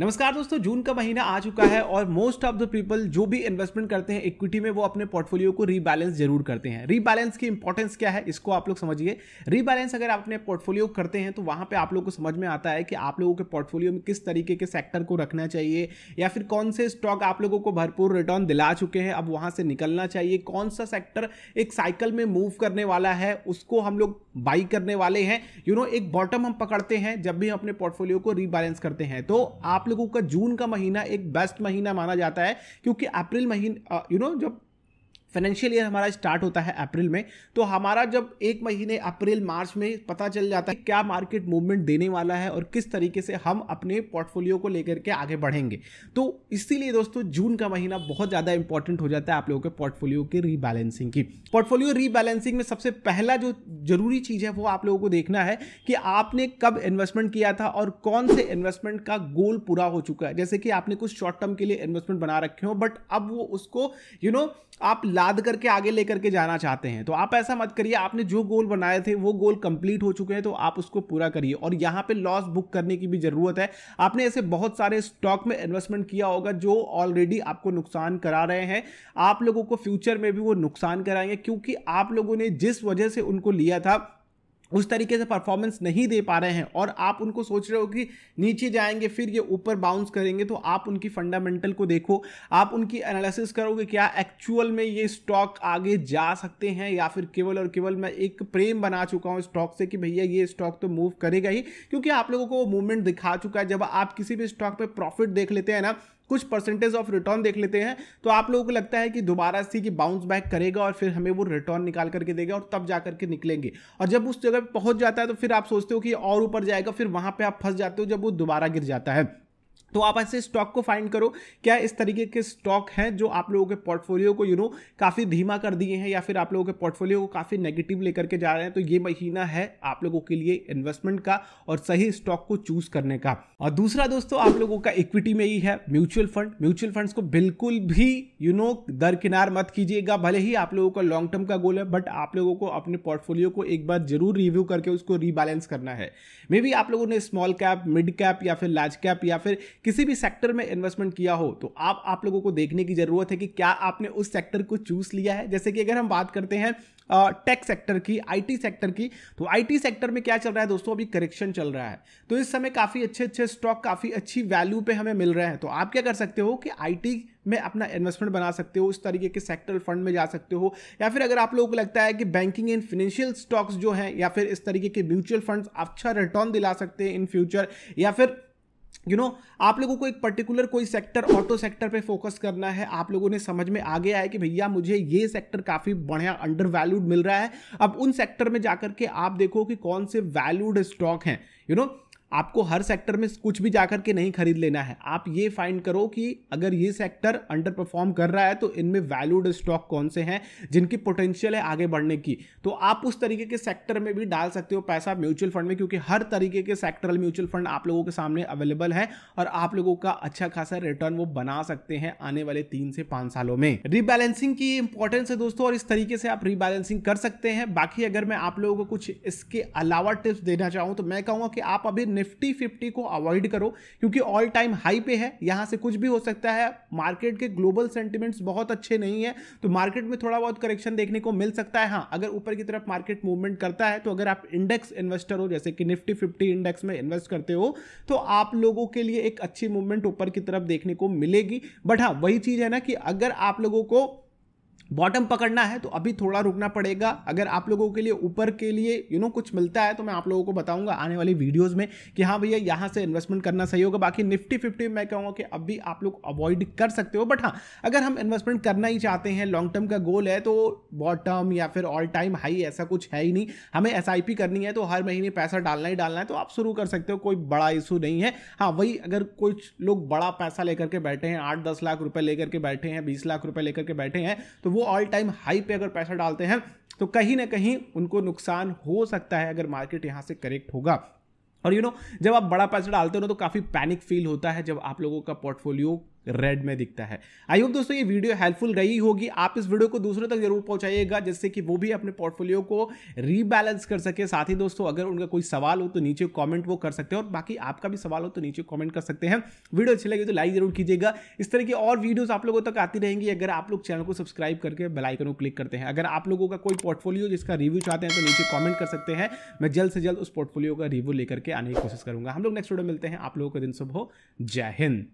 नमस्कार दोस्तों जून का महीना आ चुका है और मोस्ट ऑफ द पीपल जो भी इन्वेस्टमेंट करते हैं इक्विटी में वो अपने पोर्टफोलियो को रीबैलेंस जरूर करते हैं रीबैलेंस की इंपॉर्टेंस क्या है इसको आप लोग समझिए रीबैलेंस अगर आप अपने पोर्टफोलियो करते हैं तो वहां पर आप लोग को समझ में आता है कि आप लोगों के पोर्टफोलियो में किस तरीके के सेक्टर को रखना चाहिए या फिर कौन से स्टॉक आप लोगों को भरपूर रिटर्न दिला चुके हैं अब वहां से निकलना चाहिए कौन सा सेक्टर एक साइकिल में मूव करने वाला है उसको हम लोग बाई करने वाले हैं यू नो एक बॉटम हम पकड़ते हैं जब भी हम अपने पोर्टफोलियो को रीबैलेंस करते हैं तो आप लोगों का जून का महीना एक बेस्ट महीना माना जाता है क्योंकि अप्रैल महीने यू नो जब फाइनेंशियल ईयर हमारा स्टार्ट होता है अप्रैल में तो हमारा जब एक महीने अप्रैल मार्च में पता चल जाता है क्या मार्केट मूवमेंट देने वाला है और किस तरीके से हम अपने पोर्टफोलियो को लेकर के आगे बढ़ेंगे तो इसीलिए दोस्तों जून का महीना बहुत ज़्यादा इंपॉर्टेंट हो जाता है आप लोगों के पोर्टफोलियो के रीबैलेंसिंग की पोर्टफोलियो रीबैलेंसिंग में सबसे पहला जो जरूरी चीज़ है वो आप लोगों को देखना है कि आपने कब इन्वेस्टमेंट किया था और कौन से इन्वेस्टमेंट का गोल पूरा हो चुका है जैसे कि आपने कुछ शॉर्ट टर्म के लिए इन्वेस्टमेंट बना रखे हो बट अब वो उसको यू you नो know, आप ला याद करके आगे लेकर के जाना चाहते हैं तो आप ऐसा मत करिए आपने जो गोल बनाए थे वो गोल कंप्लीट हो चुके हैं तो आप उसको पूरा करिए और यहाँ पे लॉस बुक करने की भी ज़रूरत है आपने ऐसे बहुत सारे स्टॉक में इन्वेस्टमेंट किया होगा जो ऑलरेडी आपको नुकसान करा रहे हैं आप लोगों को फ्यूचर में भी वो नुकसान कराएंगे क्योंकि आप लोगों ने जिस वजह से उनको लिया था उस तरीके से परफॉर्मेंस नहीं दे पा रहे हैं और आप उनको सोच रहे हो कि नीचे जाएंगे फिर ये ऊपर बाउंस करेंगे तो आप उनकी फंडामेंटल को देखो आप उनकी एनालिसिस करोगे क्या एक्चुअल में ये स्टॉक आगे जा सकते हैं या फिर केवल और केवल मैं एक प्रेम बना चुका हूँ स्टॉक से कि भैया ये स्टॉक तो मूव करेगा ही क्योंकि आप लोगों को वो मूवमेंट दिखा चुका है जब आप किसी भी स्टॉक पर प्रॉफिट देख लेते हैं ना कुछ परसेंटेज ऑफ रिटर्न देख लेते हैं तो आप लोगों को लगता है कि दोबारा सी कि बाउंस बैक करेगा और फिर हमें वो रिटर्न निकाल करके देगा और तब जा करके निकलेंगे और जब उस जगह पर पहुंच जाता है तो फिर आप सोचते हो कि और ऊपर जाएगा फिर वहां पर आप फंस जाते हो जब वो दोबारा गिर जाता है तो आप ऐसे स्टॉक को फाइंड करो क्या इस तरीके के स्टॉक हैं जो आप लोगों के पोर्टफोलियो को यू नो काफ़ी धीमा कर दिए हैं या फिर आप लोगों के पोर्टफोलियो को काफ़ी नेगेटिव लेकर के जा रहे हैं तो ये महीना है आप लोगों के लिए इन्वेस्टमेंट का और सही स्टॉक को चूज करने का और दूसरा दोस्तों आप लोगों का इक्विटी में ही है म्यूचुअल फंड म्यूचुअल फंड्स को बिल्कुल भी यू नो दरकिनार मत कीजिएगा भले ही आप लोगों का लॉन्ग टर्म का गोल है बट आप लोगों को अपने पोर्टफोलियो को एक बार जरूर रिव्यू करके उसको रिबैलेंस करना है मे बी आप लोगों ने स्मॉल कैप मिड कैप या फिर लार्ज कैप या फिर किसी भी सेक्टर में इन्वेस्टमेंट किया हो तो आप आप लोगों को देखने की ज़रूरत है कि क्या आपने उस सेक्टर को चूज लिया है जैसे कि अगर हम बात करते हैं टेक सेक्टर की आईटी सेक्टर की तो आईटी सेक्टर में क्या चल रहा है दोस्तों अभी करेक्शन चल रहा है तो इस समय काफ़ी अच्छे अच्छे स्टॉक काफ़ी अच्छी वैल्यू पे हमें मिल रहे हैं तो आप क्या कर सकते हो कि आईटी में अपना इन्वेस्टमेंट बना सकते हो उस तरीके के सेक्टर फंड में जा सकते हो या फिर अगर आप लोगों को लगता है कि बैंकिंग एंड फाइनेंशियल स्टॉक्स जो हैं या फिर इस तरीके के म्यूचुअल फंड्स अच्छा रिटर्न दिला सकते हैं इन फ्यूचर या फिर यू you नो know, आप लोगों को एक पर्टिकुलर कोई सेक्टर ऑटो सेक्टर पे फोकस करना है आप लोगों ने समझ में आगे आया कि भैया मुझे ये सेक्टर काफ़ी बढ़िया अंडर वैल्यूड मिल रहा है अब उन सेक्टर में जाकर के आप देखो कि कौन से वैल्यूड स्टॉक हैं यू you नो know, आपको हर सेक्टर में कुछ भी जाकर के नहीं खरीद लेना है आप ये फाइंड करो कि अगर ये सेक्टर अंडर परफॉर्म कर रहा है तो इनमें वैल्यूड स्टॉक कौन से हैं जिनकी पोटेंशियल है आगे बढ़ने की तो आप उस तरीके के सेक्टर में भी डाल सकते हो पैसा म्यूचुअल फंड में क्योंकि हर तरीके के सेक्टरल म्यूचुअल फंड आप लोगों के सामने अवेलेबल है और आप लोगों का अच्छा खासा रिटर्न वो बना सकते हैं आने वाले तीन से पांच सालों में रिबैलेंसिंग की इंपॉर्टेंस है दोस्तों और इस तरीके से आप रिबैलेंसिंग कर सकते हैं बाकी अगर मैं आप लोगों को कुछ इसके अलावा टिप्स देना चाहूँ तो मैं कहूँगा कि आप अभी निफ्टी फिफ्टी को अवॉइड करो क्योंकि ऑल टाइम हाई पे है यहां से कुछ भी हो सकता है मार्केट के ग्लोबल सेंटिमेंट्स बहुत अच्छे नहीं है तो मार्केट में थोड़ा बहुत करेक्शन देखने को मिल सकता है हाँ अगर ऊपर की तरफ मार्केट मूवमेंट करता है तो अगर आप इंडेक्स इन्वेस्टर हो जैसे कि निफ्टी फिफ्टी इंडेक्स में इन्वेस्ट करते हो तो आप लोगों के लिए एक अच्छी मूवमेंट ऊपर की तरफ देखने को मिलेगी बट हाँ वही चीज़ है ना कि अगर आप लोगों को बॉटम पकड़ना है तो अभी थोड़ा रुकना पड़ेगा अगर आप लोगों के लिए ऊपर के लिए यू you नो know, कुछ मिलता है तो मैं आप लोगों को बताऊंगा आने वाली वीडियोस में कि हाँ भैया यहाँ से इन्वेस्टमेंट करना सही होगा बाकी निफ्टी फिफ्टी मैं कहूँगा कि अब भी आप लोग अवॉइड कर सकते हो बट हाँ अगर हम इन्वेस्टमेंट करना ही चाहते हैं लॉन्ग टर्म का गोल है तो बॉटम या फिर ऑल टाइम हाई ऐसा कुछ है ही नहीं हमें एस करनी है तो हर महीने पैसा डालना ही डालना है तो आप शुरू कर सकते हो कोई बड़ा इशू नहीं है हाँ वही अगर कुछ लोग बड़ा पैसा लेकर के बैठे हैं आठ दस लाख रुपये लेकर के बैठे हैं बीस लाख रुपये लेकर के बैठे हैं तो वो ऑल टाइम हाई पे अगर पैसा डालते हैं तो कहीं ना कहीं उनको नुकसान हो सकता है अगर मार्केट यहाँ से करेक्ट होगा और यू you नो know, जब आप बड़ा पैसा डालते हो ना तो काफ़ी पैनिक फील होता है जब आप लोगों का पोर्टफोलियो रेड में दिखता है आई होप दोस्तों ये वीडियो हेल्पफुल रही होगी आप इस वीडियो को दूसरों तक जरूर पहुंचाइएगा जिससे कि वो भी अपने पोर्टफोलियो को रीबैलेंस कर सके साथ ही दोस्तों अगर उनका कोई सवाल हो तो नीचे कॉमेंट वो कर सकते हैं और बाकी आपका भी सवाल हो तो नीचे कॉमेंट कर सकते हैं वीडियो अच्छी लगी तो लाइक जरूर कीजिएगा इस तरह की और वीडियोज आप लोगों तक आती रहेंगी अगर आप लोग चैनल को सब्सक्राइब करके बेलाइकन को क्लिक करते हैं अगर आप लोगों का कोई पोर्टफोलियो जिसका रिव्यू चाहते हैं तो नीचे कॉमेंट कर सकते हैं मैं जल्द से जल्द उस पोर्टफोलियो का रिव्यू लेकर के आने की कोशिश करूंगा हम लोग नेक्स्ट वीडियो मिलते हैं आप लोगों का दिन शुभ हो जय हिंद